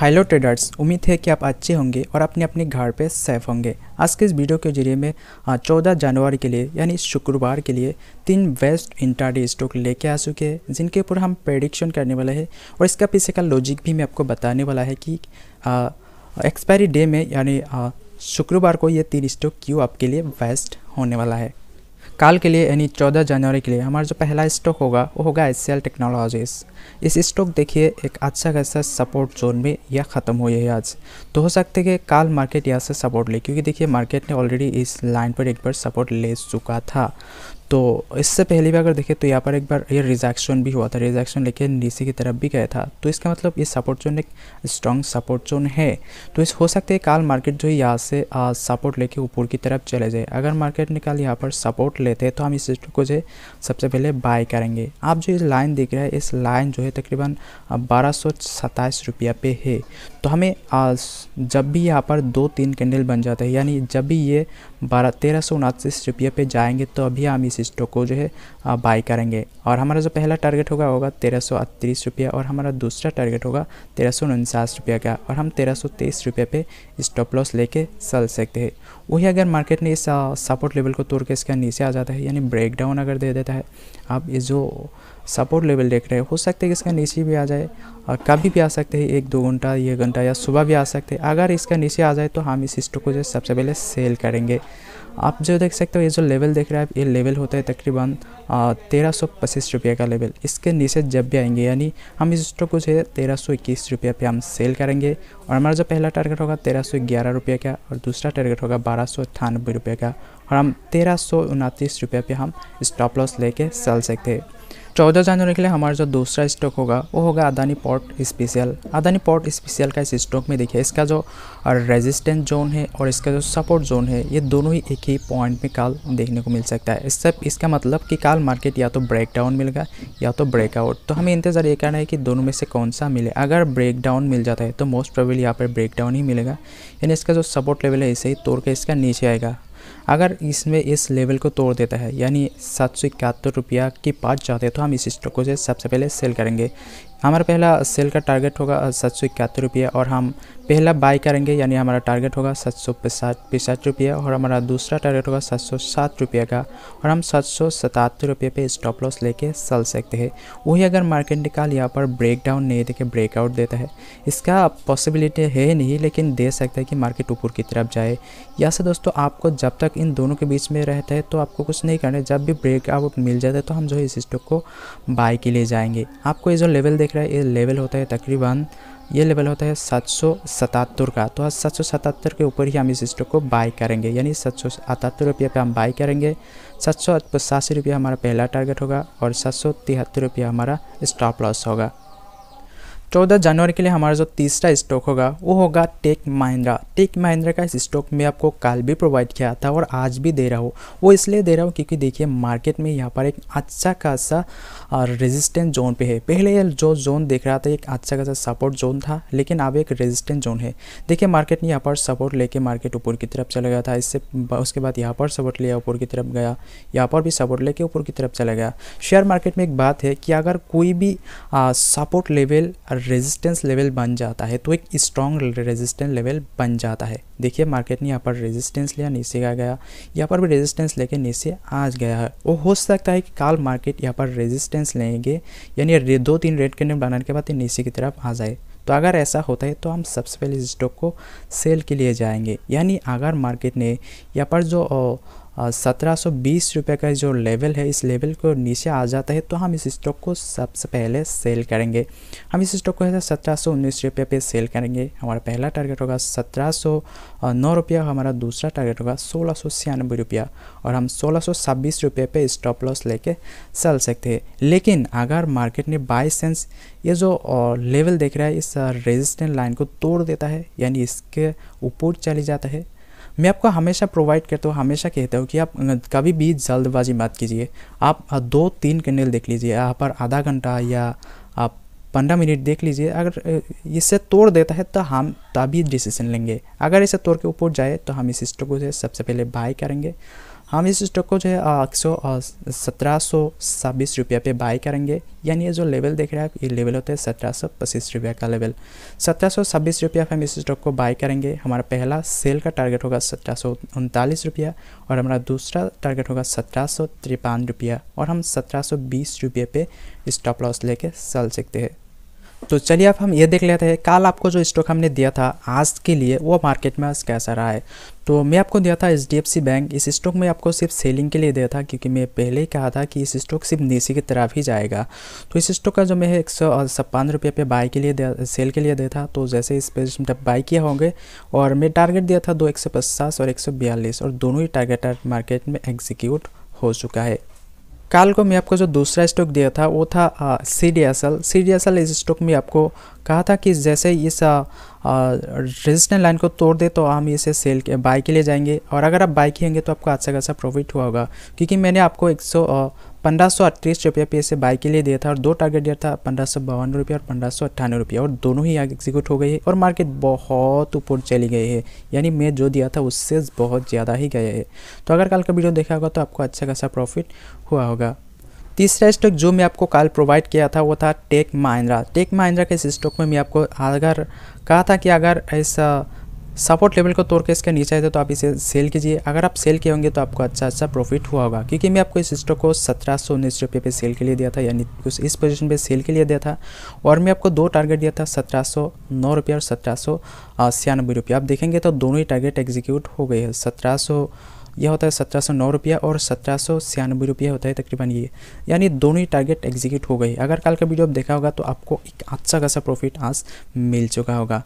hello traders उम्मीद है कि आप अच्छे होंगे और अपने अपने घर पे सेफ होंगे आज के इस वीडियो के जरिए मैं चौदह जनवरी के लिए यानी शुक्रवार के लिए तीन बेस्ट इंटरडे स्टॉक लेके आ चुके हैं जिनके ऊपर हम प्रेडिक्शन करने वाले हैं और इसका पीछे का लॉजिक भी मैं आपको बताने वाला है कि एक्सपायरी डे में यानी शुक्रवार को ये तीन स्टॉक क्यों आपके लिए बेस्ट होने वाला है कल के लिए यानी 14 जनवरी के लिए हमारा जो पहला स्टॉक होगा वो होगा एस टेक्नोलॉजीज़ इस स्टॉक देखिए एक अच्छा खासा सपोर्ट जोन में यह ख़त्म हुई है आज तो हो सकता है कि कल मार्केट यहाँ से सपोर्ट ले क्योंकि देखिए मार्केट ने ऑलरेडी इस लाइन पर एक बार सपोर्ट ले चुका था तो इससे पहली बार अगर देखें तो यहाँ पर एक बार ये रिजैक्शन भी हुआ था रिजैक्शन लेके नीचे की तरफ भी गया था तो इसका मतलब ये सपोर्ट जोन एक स्ट्रॉन्ग सपोर्ट जोन है तो इस हो सकता है काल मार्केट जो है यहाँ से सपोर्ट लेके ऊपर की तरफ चले जाए अगर मार्केट ने कल यहाँ पर सपोर्ट लेते हैं तो हम इस को जो है सबसे पहले बाय करेंगे आप जो इस लाइन देख रहे हैं इस लाइन जो है तकरीबन बारह सौ रुपया पे है तो हमें जब भी यहाँ पर दो तीन कैंडल बन जाता है यानी जब भी ये बारह तेरह सौ उनतीस रुपये पे जाएंगे तो अभी हम इस स्टॉक को जो है बाई करेंगे और हमारा जो पहला टारगेट होगा होगा तेरह सौ अड़तीस रुपया और हमारा दूसरा टारगेट होगा तेरह सौ उनचास रुपया का और हम तेरह सौ तेईस रुपये पे स्टॉप लॉस लेके चल सकते हैं वही अगर मार्केट ने इस सपोर्ट लेवल को तोड़ के इसका नीचे आ जाता है यानी ब्रेक डाउन अगर दे देता है अब ये जो सपोर्ट लेवल देख रहे हैं हो सकता है इसका नीचे भी आ जाए और कभी भी आ सकते हैं एक दो घंटा ये घंटा या सुबह भी आ सकते हैं अगर इसका नीचे आ जाए तो हम इस स्टॉक को जो सबसे पहले सेल करेंगे आप जो देख सकते हो ये जो लेवल देख रहा है ये लेवल होता है तकरीबन तेरह सौ पच्चीस रुपये का लेवल इसके नीचे जब भी आएंगे यानी हम इस स्टॉक को जो है तेरह सौ इक्कीस रुपये पर हम सेल करेंगे और हमारा जो पहला टारगेट होगा तेरह सौ ग्यारह रुपये का और दूसरा टारगेट होगा बारह सौ अट्ठानबे रुपये का और हम तेरह सौ उनतीस रुपये पर हम स्टॉप लॉस लेके सेल सकते हैं 14 जनवरी के लिए हमारा जो दूसरा स्टॉक होगा वो होगा Adani port special Adani port special का इस स्टॉक में देखिए इसका जो रेजिस्टेंस जोन है और इसका जो सपोर्ट जोन है ये दोनों ही एक ही पॉइंट में कल देखने को मिल सकता है इससे इसका मतलब कि कल मार्केट या तो ब्रेक मिल मिलेगा या तो ब्रेकआउट तो हमें इंतज़ार ये करना है कि दोनों में से कौन सा मिले अगर ब्रेकडाउन मिल जाता है तो मोस्ट प्रोबेबली यहाँ पर डाउन ही मिलेगा यानी इसका जो सपोर्ट लेवल है इसे ही तोड़ के इसका नीचे आएगा अगर इसमें इस लेवल को तोड़ देता है यानी सात सौ इकहत्तर रुपया के पास जाते हैं तो हम इस स्टॉक को सबसे पहले सेल करेंगे हमारा पहला सेल का टारगेट होगा सात सौ इक्यातर रुपये और हम पहला बाई करेंगे यानी हमारा टारगेट होगा सात सौ पैंसठ रुपये और हमारा दूसरा टारगेट होगा सात सौ सात रुपये का और हम सात सौ सतहत्तर रुपये पर स्टॉप लॉस लेके चल सकते हैं वही अगर मार्केट निकाल यहाँ पर ब्रेक डाउन नहीं देखे ब्रेकआउट देता है इसका पॉसिबिलिटी है नहीं लेकिन दे सकता है कि मार्केट ऊपर की तरफ जाए या से दोस्तों आपको जब तक इन दोनों के बीच में रहता है तो आपको कुछ नहीं करना है जब भी ब्रेकआउट मिल जाता है तो हम जो है इस स्टॉक को बाय के लिए जाएंगे आपको ये जो लेवल देख देख रहे हैं ये लेवल होता है तकरीबन ये लेवल होता है सात का तो आज सात के ऊपर ही हम इस स्टॉक को बाई करेंगे यानी सात सौ रुपये पर हम बाई करेंगे सात सौ पचासी रुपया हमारा पहला टारगेट होगा और सात सौ तिहत्तर रुपया हमारा स्टॉप लॉस होगा चौदह जनवरी के लिए हमारा जो तीसरा स्टॉक होगा वो होगा टेक महिंद्रा टेक महिंद्रा का इस स्टॉक में आपको कल भी प्रोवाइड किया था और आज भी दे रहा हूँ वो इसलिए दे रहा हूँ क्योंकि देखिए मार्केट में यहाँ पर एक अच्छा खासा रेजिस्टेंस जोन पे है पहले ये जो जोन देख रहा था एक अच्छा खासा सपोर्ट जोन था लेकिन अब एक रेजिस्टेंस जोन है देखिए मार्केट ने यहाँ पर सपोर्ट लेके मार्केट ऊपर की तरफ चला गया था इससे उसके बाद यहाँ पर सपोर्ट लिया ऊपर की तरफ गया यहाँ पर भी सपोर्ट लेके ऊपर की तरफ चला गया शेयर मार्केट में एक बात है कि अगर कोई भी सपोर्ट लेवल रेजिस्टेंस लेवल बन जाता है तो एक स्ट्रॉन्ग रेजिस्टेंस लेवल बन जाता है देखिए मार्केट ने यहाँ पर रेजिस्टेंस लिया नीचे का गया यहाँ पर भी रेजिस्टेंस लेके नीचे आ गया है वो हो सकता है कि कल मार्केट यहाँ पर रेजिस्टेंस लेंगे यानी दो तीन रेड कैंडल बनाने के बाद नीचे की तरफ आ जाए तो अगर ऐसा होता है तो हम सबसे पहले स्टॉक को सेल के लिए जाएंगे यानी अगर मार्केट ने यहाँ पर जो सत्रह सौ बीस रुपये का जो लेवल है इस लेवल को नीचे आ जाता है तो हम इस स्टॉक को सबसे पहले सेल करेंगे हम इस स्टॉक को सत्रह सौ उन्नीस रुपये पे सेल करेंगे हमारा पहला टारगेट होगा सत्रह सौ नौ रुपया हमारा दूसरा टारगेट होगा सोलह सौ छियानबे रुपया और हम सोलह सौ छब्बीस रुपये पे स्टॉप लॉस लेके चल सकते हैं लेकिन अगर मार्केट ने बाई सेंस ये जो लेवल देख रहा है इस रेजिस्टेंट लाइन को तोड़ देता है यानी इसके ऊपर चली जाता है मैं आपको हमेशा प्रोवाइड करता हूँ हमेशा कहता हूँ कि आप कभी भी जल्दबाजी मत कीजिए आप दो तीन कैंडल देख लीजिए यहाँ पर आधा घंटा या आप पंद्रह मिनट देख लीजिए अगर इसे तोड़ देता है तो हम तभी डिसीजन लेंगे अगर इसे तोड़ के ऊपर जाए तो हम इस स्टॉक को सबसे पहले बाय करेंगे हम इस स्टॉक को जो है आठ सौ सत्रह सौ छब्बीस रुपये पे बाई करेंगे यानी ये जो लेवल देख रहे हैं ये लेवल होता है सत्रह सौ पच्चीस रुपये का लेवल सत्रह सौ छब्बीस रुपया हम इस स्टॉक को बाई करेंगे हमारा पहला सेल का टारगेट होगा सत्रह सौ उनतालीस रुपया और हमारा दूसरा टारगेट होगा सत्रह सौ तिरपन रुपया और हम सत्रह सौ बीस रुपये पे स्टॉप लॉस लेके चल सकते हैं तो चलिए अब हम ये देख लेते हैं कल आपको जो स्टॉक हमने दिया था आज के लिए वो मार्केट में आज कैसा रहा है तो मैं आपको दिया था H D F C bank इस स्टॉक में आपको सिर्फ सेलिंग के लिए दिया था क्योंकि मैं पहले ही कहा था कि इस स्टॉक सिर्फ नीचे की तरफ ही जाएगा तो इस स्टॉक का जो मैं एक सौ छप्पन रुपये पे बाई के लिए दिया सेल के लिए दिया था तो जैसे इस पे जब बाई किए होंगे और मैं टारगेट दिया था दो एक सौ पचास और एक सौ बयालीस और दोनों ही टारगेट मार्केट में एग्जीक्यूट हो चुका है कल को मैं आपको जो दूसरा स्टॉक दिया था वो था C D S L C D S L इस स्टॉक में आपको कहा था कि जैसे इस रेजिस्टेंस लाइन को तोड़ दे तो हम इसे सेल के बाई के लिए जाएंगे और अगर आप बाई किएंगे तो आपको अच्छा खासा प्रॉफिट हुआ होगा क्योंकि मैंने आपको एक सौ पंद्रह सौ अट्ठीस रुपये बाई के लिए दिया था और दो टारगेट दिया था पंद्रह सौ और पंद्रह सौ अट्ठानवे और दोनों ही आगे एग्जीक्यूट हो गई है और मार्केट बहुत ऊपर चली गई है यानी मैं जो दिया था उससे बहुत ज़्यादा ही गया है तो अगर कल का वीडियो देखा होगा तो आपको अच्छा खासा प्रॉफिट हुआ होगा तीसरा स्टॉक जो मैं आपको कल प्रोवाइड किया था वो था टेक महिंद्रा टेक महिंद्रा के इस स्टॉक में मैं आपको अगर कहा था कि अगर ऐसा सपोर्ट लेवल को तोड़ के इसके नीचे आए थे तो आप इसे सेल कीजिए अगर आप सेल किए होंगे तो आपको अच्छा अच्छा प्रॉफिट हुआ होगा क्योंकि मैं आपको इस स्टॉक को सत्रह सौ उन्नीस रुपये पर सेल के लिए दिया था यानी कुछ इस पोजीशन पे सेल के लिए दिया था और मैं आपको दो टारगेट दिया था सत्रह सौ नौ रुपये और सत्रह सौ छियानबे रुपये आप देखेंगे तो दोनों ही टारगेट एग्जीक्यूट हो गए हैं सत्रह सौ यह होता है सत्रह सौ नौ रुपया और सत्रह सौ छियानबे रुपया होता है तकरीबन ये यानी दोनों ही टारगेट एग्जीक्यूट हो गए अगर कल का वीडियो आप देखा होगा तो आपको एक अच्छा खासा प्रॉफिट आज मिल चुका होगा